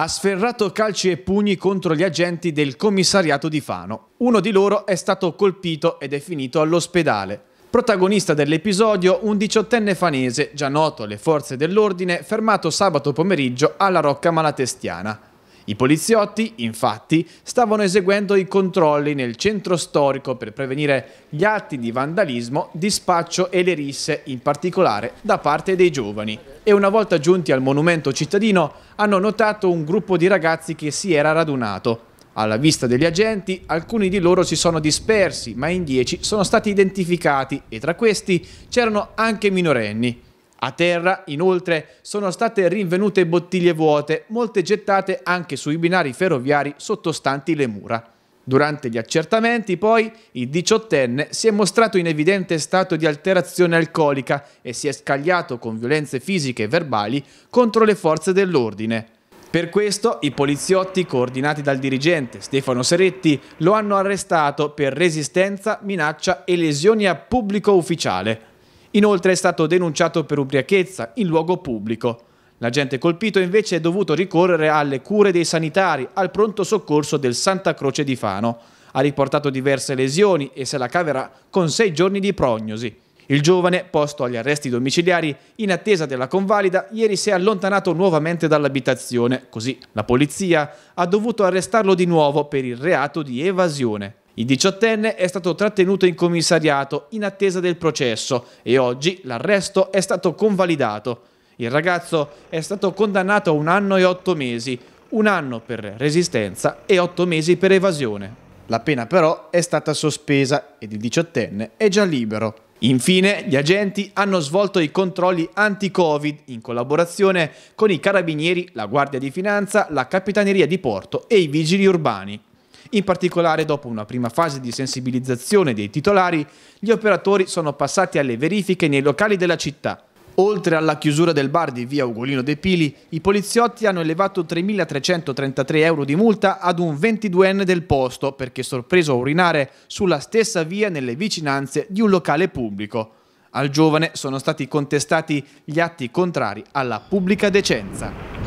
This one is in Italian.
ha sferrato calci e pugni contro gli agenti del commissariato di Fano. Uno di loro è stato colpito ed è finito all'ospedale. Protagonista dell'episodio un diciottenne fanese, già noto alle forze dell'ordine, fermato sabato pomeriggio alla Rocca Malatestiana. I poliziotti, infatti, stavano eseguendo i controlli nel centro storico per prevenire gli atti di vandalismo, dispaccio e le risse, in particolare da parte dei giovani. E una volta giunti al monumento cittadino hanno notato un gruppo di ragazzi che si era radunato. Alla vista degli agenti, alcuni di loro si sono dispersi, ma in dieci sono stati identificati e tra questi c'erano anche minorenni. A terra, inoltre, sono state rinvenute bottiglie vuote, molte gettate anche sui binari ferroviari sottostanti le mura. Durante gli accertamenti, poi, il diciottenne si è mostrato in evidente stato di alterazione alcolica e si è scagliato con violenze fisiche e verbali contro le forze dell'ordine. Per questo i poliziotti, coordinati dal dirigente Stefano Seretti, lo hanno arrestato per resistenza, minaccia e lesioni a pubblico ufficiale. Inoltre è stato denunciato per ubriachezza in luogo pubblico. L'agente colpito invece è dovuto ricorrere alle cure dei sanitari al pronto soccorso del Santa Croce di Fano. Ha riportato diverse lesioni e se la caverà con sei giorni di prognosi. Il giovane, posto agli arresti domiciliari in attesa della convalida, ieri si è allontanato nuovamente dall'abitazione, così la polizia ha dovuto arrestarlo di nuovo per il reato di evasione. Il diciottenne è stato trattenuto in commissariato in attesa del processo e oggi l'arresto è stato convalidato. Il ragazzo è stato condannato a un anno e otto mesi, un anno per resistenza e otto mesi per evasione. La pena però è stata sospesa ed il diciottenne è già libero. Infine, gli agenti hanno svolto i controlli anti-Covid in collaborazione con i carabinieri, la Guardia di Finanza, la Capitaneria di Porto e i vigili urbani. In particolare, dopo una prima fase di sensibilizzazione dei titolari, gli operatori sono passati alle verifiche nei locali della città. Oltre alla chiusura del bar di via Ugolino De Pili, i poliziotti hanno elevato 3.333 euro di multa ad un 22enne del posto perché sorpreso a urinare sulla stessa via nelle vicinanze di un locale pubblico. Al giovane sono stati contestati gli atti contrari alla pubblica decenza.